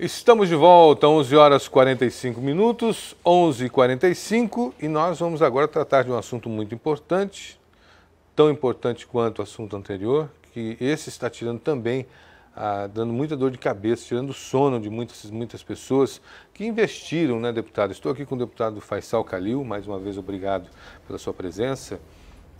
Estamos de volta, 11 horas 45 minutos, 11h45, e nós vamos agora tratar de um assunto muito importante, tão importante quanto o assunto anterior, que esse está tirando também, ah, dando muita dor de cabeça, tirando sono de muitas, muitas pessoas que investiram, né, deputado? Estou aqui com o deputado Faisal Calil, mais uma vez obrigado pela sua presença.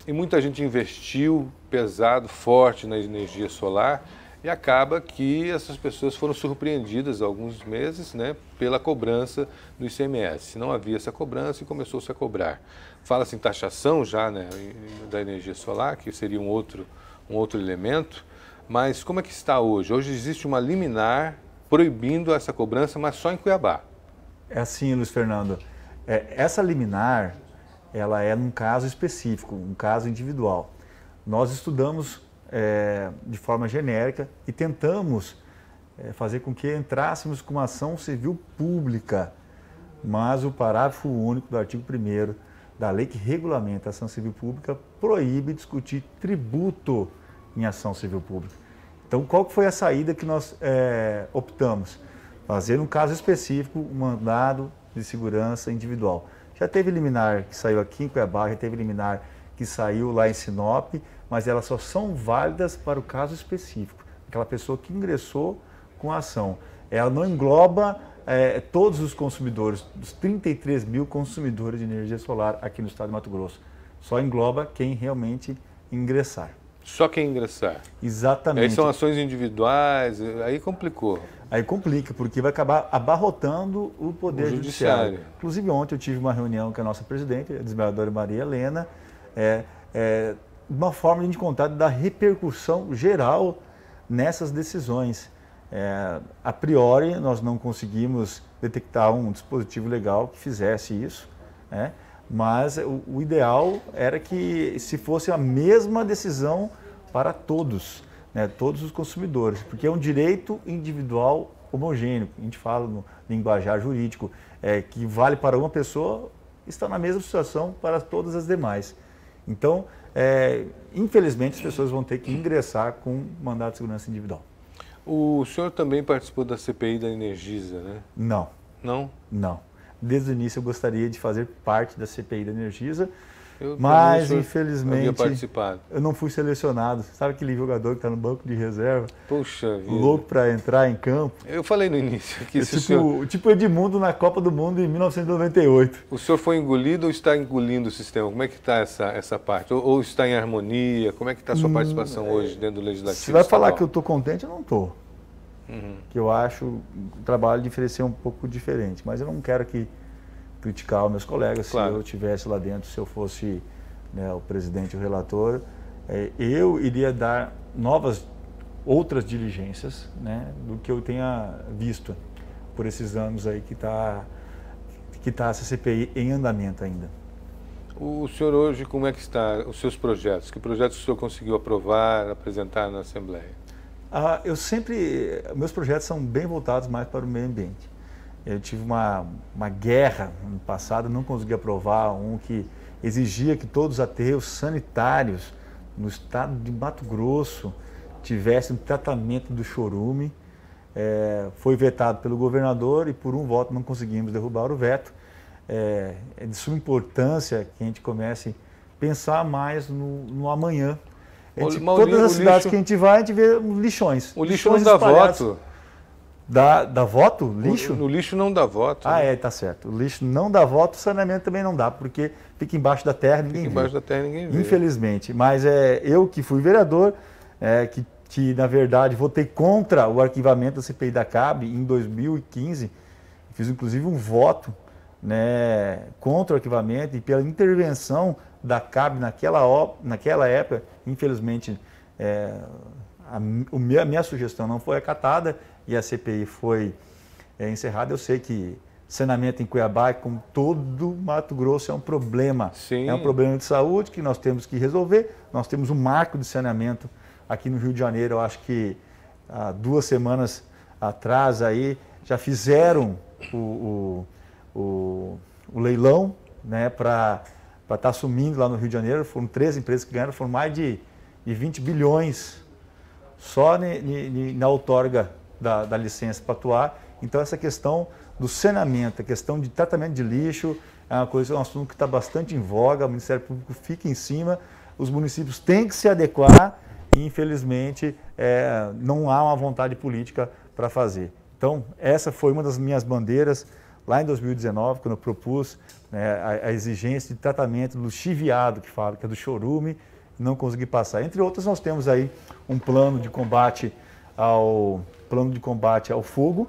E muita gente investiu pesado, forte na energia solar e acaba que essas pessoas foram surpreendidas há alguns meses né, pela cobrança do ICMS. Não havia essa cobrança e começou-se a cobrar. Fala-se em taxação já né, da energia solar, que seria um outro, um outro elemento, mas como é que está hoje? Hoje existe uma liminar proibindo essa cobrança, mas só em Cuiabá. É assim, Luiz Fernando. É, essa liminar, ela é num caso específico, um caso individual. Nós estudamos é, de forma genérica e tentamos é, fazer com que entrássemos com uma ação civil pública, mas o parágrafo único do artigo 1 da lei que regulamenta a ação civil pública proíbe discutir tributo em ação civil pública. Então, qual foi a saída que nós é, optamos? Fazer um caso específico, um mandado de segurança individual. Já teve liminar que saiu aqui em Cuiabá, já teve liminar que saiu lá em Sinop, mas elas só são válidas para o caso específico, aquela pessoa que ingressou com a ação. Ela não engloba é, todos os consumidores, os 33 mil consumidores de energia solar aqui no estado de Mato Grosso. Só engloba quem realmente ingressar. Só quem ingressar. Exatamente. Aí são ações individuais, aí complicou. Aí complica, porque vai acabar abarrotando o poder o judiciário. judiciário. Inclusive, ontem eu tive uma reunião com a nossa presidente, a desembargadora Maria Helena, é, é, uma forma de contar da repercussão geral nessas decisões. É, a priori, nós não conseguimos detectar um dispositivo legal que fizesse isso, né? mas o, o ideal era que se fosse a mesma decisão para todos, né? todos os consumidores, porque é um direito individual homogêneo, a gente fala no linguajar jurídico, é, que vale para uma pessoa, está na mesma situação para todas as demais. Então, é, infelizmente as pessoas vão ter que ingressar com mandado de segurança individual. O senhor também participou da CPI da Energisa, né? Não. Não? Não. Desde o início eu gostaria de fazer parte da CPI da Energisa. Mas, infelizmente, eu não fui selecionado. Sabe aquele jogador que está no banco de reserva? Puxa vida. Louco para entrar em campo? Eu falei no início que é, tipo, senhor... tipo Edmundo na Copa do Mundo em 1998. O senhor foi engolido ou está engolindo o sistema? Como é que está essa, essa parte? Ou, ou, está em harmonia? Como é que está a sua hum, participação hum, hoje dentro do Legislativo? Você vai falar estadual? que eu estou contente? Eu não estou. Uhum. Que eu acho o trabalho de oferecer um pouco diferente. Mas eu não quero que criticar os meus colegas claro. se eu tivesse lá dentro, se eu fosse né, o presidente, o relator, é, eu iria dar novas outras diligências né, do que eu tenha visto por esses anos aí que está que tá essa CPI em andamento ainda. O senhor hoje, como é que está os seus projetos? Que projetos o senhor conseguiu aprovar, apresentar na Assembleia? Ah, eu sempre, meus projetos são bem voltados mais para o meio ambiente. Eu tive uma, uma guerra no passado, não consegui aprovar um que exigia que todos os aterros sanitários no estado de Mato Grosso tivessem tratamento do chorume. É, foi vetado pelo governador e por um voto não conseguimos derrubar o veto. É, é de suma importância que a gente comece a pensar mais no, no amanhã. Gente, todas as cidades lixo, que a gente vai, a gente vê lixões. O da voto Dá, dá voto? Lixo? No, no lixo não dá voto. Ah, né? é, tá certo. O lixo não dá voto, saneamento também não dá, porque fica embaixo da terra, ninguém fica vê. embaixo da terra, ninguém vê. Infelizmente. Mas é, eu que fui vereador, é, que, que na verdade votei contra o arquivamento da CPI da CAB em 2015, fiz inclusive um voto né, contra o arquivamento e pela intervenção da CAB naquela, naquela época, infelizmente, é, a, a minha, a minha sugestão não foi acatada e a CPI foi é, encerrada, eu sei que saneamento em Cuiabá, é como todo Mato Grosso, é um problema. Sim. É um problema de saúde que nós temos que resolver. Nós temos um marco de saneamento aqui no Rio de Janeiro. Eu acho que há duas semanas atrás aí já fizeram o, o, o, o leilão né, para estar tá assumindo lá no Rio de Janeiro. Foram três empresas que ganharam, foram mais de, de 20 bilhões só ne, ne, ne, na outorga da, da licença para atuar. Então, essa questão do saneamento, a questão de tratamento de lixo, é uma coisa, é um assunto que está bastante em voga, o Ministério Público fica em cima, os municípios têm que se adequar e, infelizmente, é, não há uma vontade política para fazer. Então, essa foi uma das minhas bandeiras lá em 2019, quando eu propus né, a, a, exigência de tratamento do chiviado, que fala, que é do chorume, não consegui passar. Entre outras, nós temos aí um plano de combate ao plano de combate ao fogo,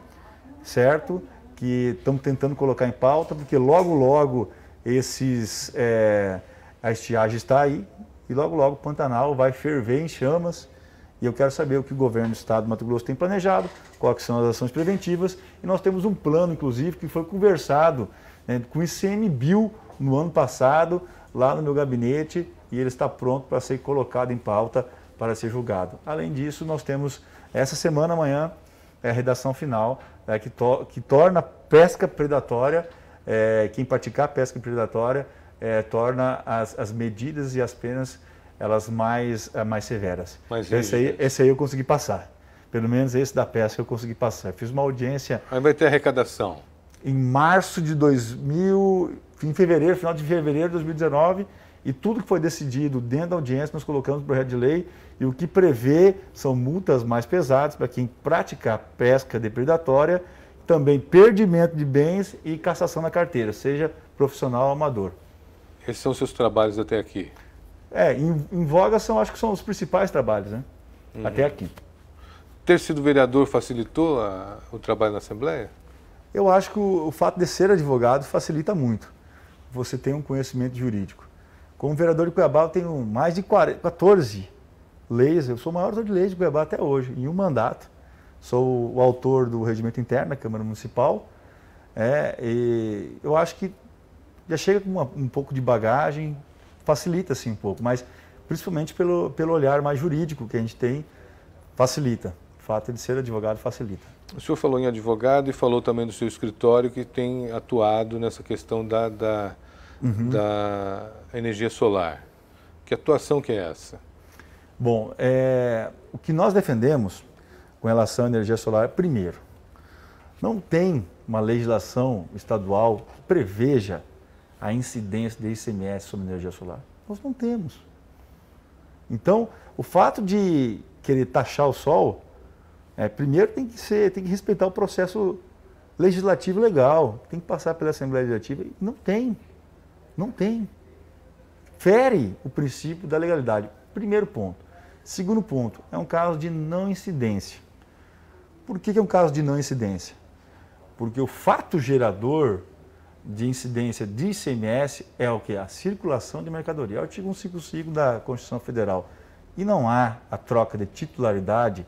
certo? Que estamos tentando colocar em pauta, porque logo, logo esses, é, a estiagem está aí e logo, logo o Pantanal vai ferver em chamas. E eu quero saber o que o governo do estado do Mato Grosso tem planejado, quais são as ações preventivas. E nós temos um plano, inclusive, que foi conversado né, com o ICMBio no ano passado, lá no meu gabinete, e ele está pronto para ser colocado em pauta para ser julgado. Além disso, nós temos essa semana, amanhã, é a redação final, é, que, to que torna pesca predatória, é, quem praticar pesca predatória, é, torna as, as medidas e as penas elas mais, é, mais severas. Mais esse, aí, esse aí eu consegui passar. Pelo menos esse da pesca eu consegui passar. Fiz uma audiência. Aí vai ter arrecadação. Em março de 2000, em fevereiro, final de fevereiro de 2019, e tudo que foi decidido dentro da audiência, nós colocamos no projeto de lei. E o que prevê são multas mais pesadas para quem praticar pesca depredatória, também perdimento de bens e cassação da carteira, seja profissional ou amador. Esses são seus trabalhos até aqui? É, em, em voga são, acho que são os principais trabalhos, né? Uhum. Até aqui. Ter sido vereador facilitou a, o trabalho na Assembleia? Eu acho que o, o fato de ser advogado facilita muito. Você tem um conhecimento jurídico. Como vereador de Cuiabá, eu tenho mais de 40, 14 leis. Eu sou o maior autor de leis de Cuiabá até hoje, em um mandato. Sou o autor do regimento interno da Câmara Municipal. É, e eu acho que já chega com uma, um pouco de bagagem, facilita assim um pouco, mas principalmente pelo, pelo olhar mais jurídico que a gente tem, facilita. O fato de ser advogado facilita. O senhor falou em advogado e falou também do seu escritório que tem atuado nessa questão da, da uhum. da energia solar. Que atuação que é essa? Bom, é, o que nós defendemos com relação à energia solar é, primeiro, não tem uma legislação estadual que preveja a incidência de ICMS sobre energia solar. Nós não temos. Então, o fato de querer taxar o sol, é, primeiro tem que ser, tem que respeitar o processo legislativo legal, tem que passar pela Assembleia Legislativa, e não tem. Não tem. Fere o princípio da legalidade. Primeiro ponto. Segundo ponto, é um caso de não incidência. Por que, é um caso de não incidência? Porque o fato gerador de incidência de ICMS é o que? A circulação de mercadoria. É o artigo 155 da Constituição Federal. E não há a troca de titularidade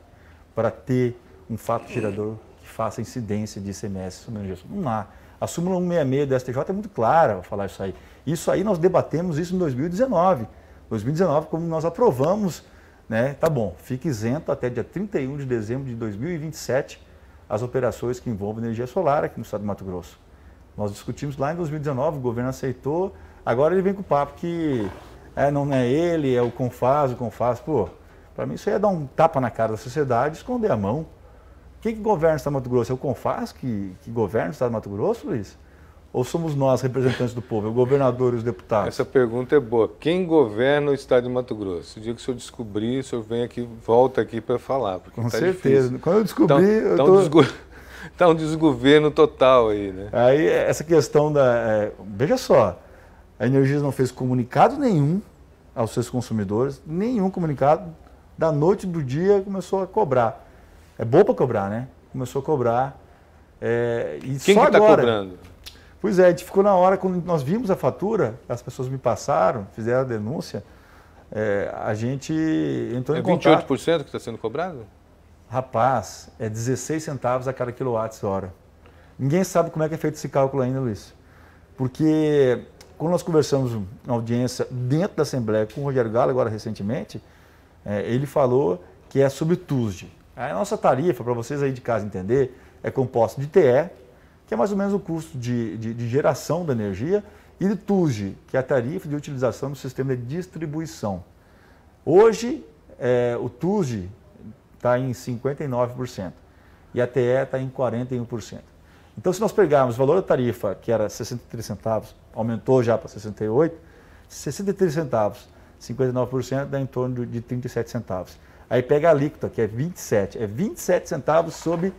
para ter um fato gerador que faça incidência de ICMS Não há. A súmula 166 do STJ é muito clara ao falar isso aí. Isso aí nós debatemos isso em 2019. 2019, como nós aprovamos, né? Tá bom, fica isento até dia 31 de dezembro de 2027 as operações que envolvem energia solar aqui no estado do Mato Grosso. Nós discutimos lá em 2019, o governo aceitou, agora ele vem com o papo que é, não é ele, é o Confaz, o Confaz, pô, para mim isso é dar um tapa na cara da sociedade, esconder a mão. Quem que governa o Estado do Mato Grosso? É o CONFAS que, que governa o Estado do Mato Grosso, Luiz? Ou somos nós, representantes do povo, é o governador e os deputados? Essa pergunta é boa. Quem governa o estado de Mato Grosso? O dia que o senhor descobrir, o senhor vem aqui, volta aqui para falar. Com tá certeza. Difícil. Quando eu descobri. Tá, eu tá, tô... um desgo... Tá um desgoverno total aí, né? Aí, essa questão da. É... Veja só, a Energisa não fez comunicado nenhum aos seus consumidores, nenhum comunicado. Da noite do dia começou a cobrar é boa para cobrar, né? Começou a cobrar. É, e Quem só que tá cobrando? Pois é, a gente ficou na hora, quando nós vimos a fatura, as pessoas me passaram, fizeram a denúncia, é, a gente entrou é em contato. É 28% que está sendo cobrado? Rapaz, é 16 centavos a cada quilowatt-hora. Ninguém sabe como é que é feito esse cálculo ainda, Luiz. Porque quando nós conversamos na audiência dentro da Assembleia com o Rogério Gala, agora recentemente, é, ele falou que é sobre TUSD. A nossa tarifa, para vocês aí de casa entender, é composta de TE, que é mais ou menos o custo de, de, de geração da energia, e de TUSD, que é a tarifa de utilização do sistema de distribuição. Hoje, é, o TUSD está em 59% e a TE está em 41%. Então, se nós pegarmos o valor da tarifa, que era 63 centavos, aumentou já para 68, 63 centavos, 59% dá em torno de 37 centavos. Aí pega a alíquota, que é 27. É 27 centavos sobre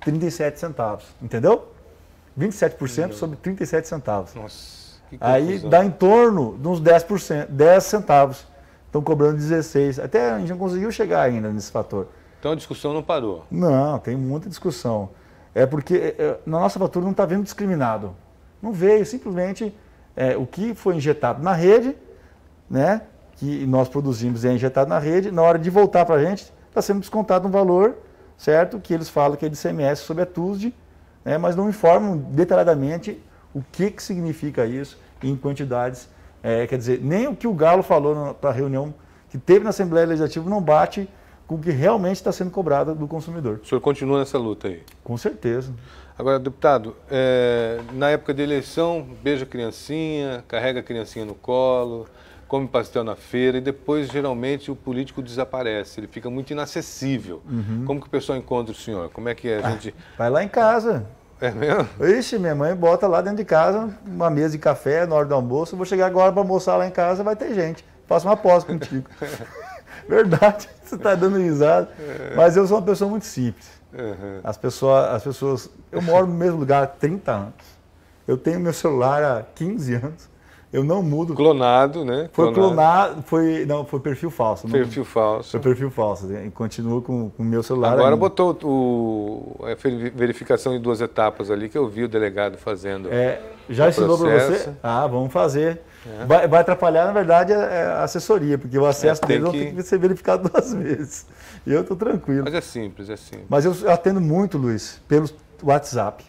37 centavos. Entendeu? 27% sobre 37 centavos. Nossa. Aí dá em torno de uns 10%, 10 centavos. Estão cobrando 16. Até a gente não conseguiu chegar ainda nesse fator. Então a discussão não parou? Não, tem muita discussão. É porque é, é, na nossa fatura não está vendo discriminado. Não veio, simplesmente é, o que foi injetado na rede, né? que nós produzimos é injetado na rede, na hora de voltar para a gente, está sendo descontado um valor, certo? Que eles falam que é de CMS sobre a TUSD, né? mas não informam detalhadamente o que, que significa isso em quantidades. É, quer dizer, nem o que o Galo falou para a reunião que teve na Assembleia Legislativa não bate com o que realmente está sendo cobrado do consumidor. O senhor continua nessa luta aí? Com certeza. Agora, deputado, é, na época de eleição, beija a criancinha, carrega a criancinha no colo, come pastel na feira e depois geralmente o político desaparece, ele fica muito inacessível. Uhum. Como que o pessoal encontra o senhor? Como é que é? a ah, gente. vai lá em casa. É mesmo? Ixi, minha mãe bota lá dentro de casa uma mesa de café na hora do almoço. Eu vou chegar agora para almoçar lá em casa, vai ter gente. Faço uma aposta contigo. Verdade, você está dando risada. É. Mas eu sou uma pessoa muito simples. Uhum. As, pessoas, as pessoas. Eu moro no mesmo lugar há 30 anos. Eu tenho meu celular há 15 anos. Eu não mudo. Clonado, né? Foi clonado, foi não, foi perfil falso. Perfil não, falso. Foi perfil falso. E continuo com o meu celular. Agora ainda. botou o, a verificação em duas etapas ali que eu vi o delegado fazendo. É, já ensinou para você? Ah, vamos fazer. É. Vai, vai, atrapalhar, na verdade, é, é a, assessoria, porque o é, acesso é, dele que... tem que ser verificado duas vezes. E eu estou tranquilo. Mas é simples, é simples. Mas eu atendo muito, Luiz, pelo WhatsApp.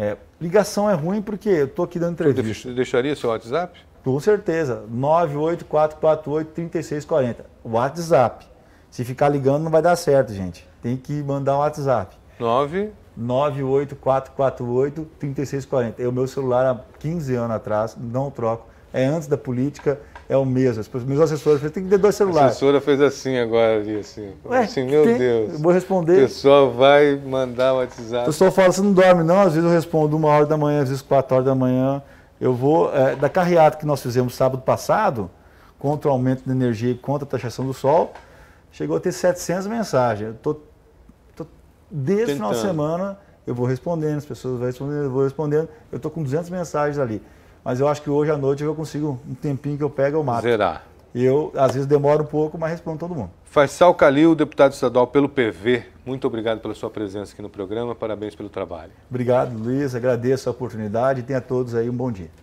É, ligação é ruim porque eu estou aqui dando entrevista. Você deixaria seu WhatsApp? Com certeza. 984483640. WhatsApp. Se ficar ligando não vai dar certo, gente. Tem que mandar um WhatsApp. 9 984483640. É o meu celular há 15 anos atrás, não troco é antes da política, é o mesmo. pessoas, meus assessores falaram, tem que ter dois celulares. A assessora fez assim agora ali, assim. Ué, assim, meu tem... Deus. Eu vou responder. O pessoal vai mandar o WhatsApp. O pessoal fala, você não dorme não? Às vezes eu respondo uma hora da manhã, às vezes quatro horas da manhã. Eu vou, é, da carreata que nós fizemos sábado passado, contra o aumento da energia e contra a taxação do sol, chegou a ter 700 mensagens. Eu tô, tô desde o final de semana eu vou respondendo, as pessoas vão respondendo, eu vou respondendo. Eu estou com 200 mensagens ali. Mas eu acho que hoje à noite eu consigo, um tempinho que eu pego, eu mato. Zerar. Eu, às vezes, demoro um pouco, mas respondo todo mundo. Farsal Calil, deputado estadual pelo PV, muito obrigado pela sua presença aqui no programa, parabéns pelo trabalho. Obrigado, Luiz, agradeço a oportunidade e tenha a todos aí um bom dia.